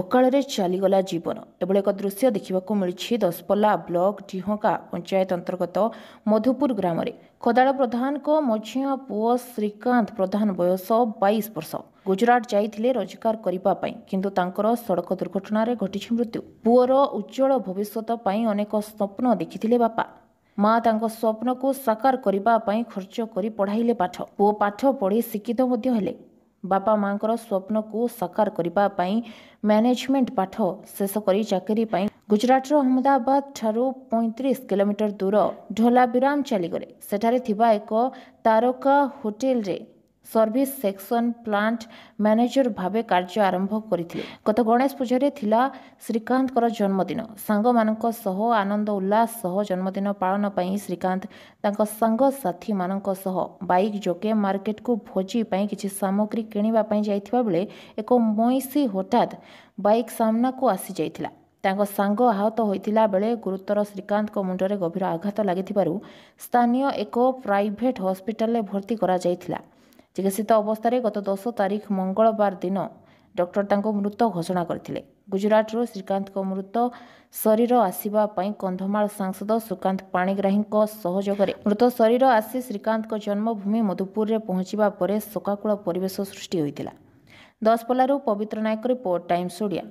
ଅକାଳରେ ଚାଲିଗଲା ଜୀବନ ଏଭଳି ଏକ ଦୃଶ୍ୟ ଦେଖିବାକୁ ମିଳିଛି ଦଶପଲ୍ଲା ବ୍ଲକ ଡିହଙ୍କା ପଞ୍ଚାୟତ ଅନ୍ତର୍ଗତ ମଧୁପୁର ଗ୍ରାମରେ ଖଦାଳ ପ୍ରଧାନଙ୍କ ମଝିଆ ପୁଅ ଶ୍ରୀକାନ୍ତ ପ୍ରଧାନ ବୟସ ବାଇଶ ବର୍ଷ ଗୁଜୁରାଟ ଯାଇଥିଲେ ରୋଜଗାର କରିବା ପାଇଁ କିନ୍ତୁ ତାଙ୍କର ସଡ଼କ ଦୁର୍ଘଟଣାରେ ଘଟିଛି ମୃତ୍ୟୁ ପୁଅର ଉଜ୍ଜଳ ଭବିଷ୍ୟତ ପାଇଁ ଅନେକ ସ୍ୱପ୍ନ ଦେଖିଥିଲେ ବାପା ମା ତାଙ୍କ ସ୍ୱପ୍ନକୁ ସାକାର କରିବା ପାଇଁ ଖର୍ଚ୍ଚ କରି ପଢ଼ାଇଲେ ପାଠ ପୁଅ ପାଠ ପଢ଼ି ଶିକ୍ଷିତ ମଧ୍ୟ ହେଲେ ବାପା ମାଆଙ୍କର ସ୍ୱପ୍ନକୁ ସାକାର କରିବା ପାଇଁ ମ୍ୟାନେଜମେଣ୍ଟ ପାଠ ଶେଷ କରି ଚାକିରି ପାଇଁ ଗୁଜରାଟର ଅହମ୍ମଦାବାଦଠାରୁ ପଇଁତିରିଶ କିଲୋମିଟର ଦୂର ଢୋଲାବିରାମ ଚାଲିଗଲେ ସେଠାରେ ଥିବା ଏକ ତାରକା ହୋଟେଲରେ ସର୍ଭିସ୍ ସେକ୍ସନ୍ ପ୍ଲାଣ୍ଟ ମ୍ୟାନେଜର ଭାବେ କାର୍ଯ୍ୟ ଆରମ୍ଭ କରିଥିଲେ ଗତ ଗଣେଶ ପୂଜାରେ ଥିଲା ଶ୍ରୀକାନ୍ତଙ୍କର ଜନ୍ମଦିନ ସାଙ୍ଗମାନଙ୍କ ସହ ଆନନ୍ଦ ଉଲ୍ଲାସ ସହ ଜନ୍ମଦିନ ପାଳନ ପାଇଁ ଶ୍ରୀକାନ୍ତ ତାଙ୍କ ସାଙ୍ଗସାଥିମାନଙ୍କ ସହ ବାଇକ୍ ଯୋଗେ ମାର୍କେଟକୁ ଭୋଜି ପାଇଁ କିଛି ସାମଗ୍ରୀ କିଣିବା ପାଇଁ ଯାଇଥିବା ବେଳେ ଏକ ମଇଁଷି ହଠାତ୍ ବାଇକ୍ ସାମ୍ନାକୁ ଆସିଯାଇଥିଲା ତାଙ୍କ ସାଙ୍ଗ ଆହତ ହୋଇଥିଲା ବେଳେ ଗୁରୁତର ଶ୍ରୀକାନ୍ତଙ୍କ ମୁଣ୍ଡରେ ଗଭୀର ଆଘାତ ଲାଗିଥିବାରୁ ସ୍ଥାନୀୟ ଏକ ପ୍ରାଇଭେଟ୍ ହସ୍ପିଟାଲରେ ଭର୍ତ୍ତି କରାଯାଇଥିଲା ଚିକିତ୍ସିତ ଅବସ୍ଥାରେ ଗତ ଦଶ ତାରିଖ ମଙ୍ଗଳବାର ଦିନ ଡକ୍ଟର ତାଙ୍କୁ ମୃତ ଘୋଷଣା କରିଥିଲେ ଗୁଜୁରାଟରୁ ଶ୍ରୀକାନ୍ତଙ୍କ ମୃତ ଶରୀର ଆସିବା ପାଇଁ କନ୍ଧମାଳ ସାଂସଦ ସୁକାନ୍ତ ପାଣିଗ୍ରାହୀଙ୍କ ସହଯୋଗରେ ମୃତ ଶରୀର ଆସି ଶ୍ରୀକାନ୍ତଙ୍କ ଜନ୍ମଭୂମି ମଧୁପୁରରେ ପହଞ୍ଚିବା ପରେ ଶୋକାକୁଳ ପରିବେଶ ସୃଷ୍ଟି ହୋଇଥିଲା ଦଶପଲ୍ଲାରୁ ପବିତ୍ର ନାୟକ ରିପୋର୍ଟ ଟାଇମ୍ସ ଓଡ଼ିଆ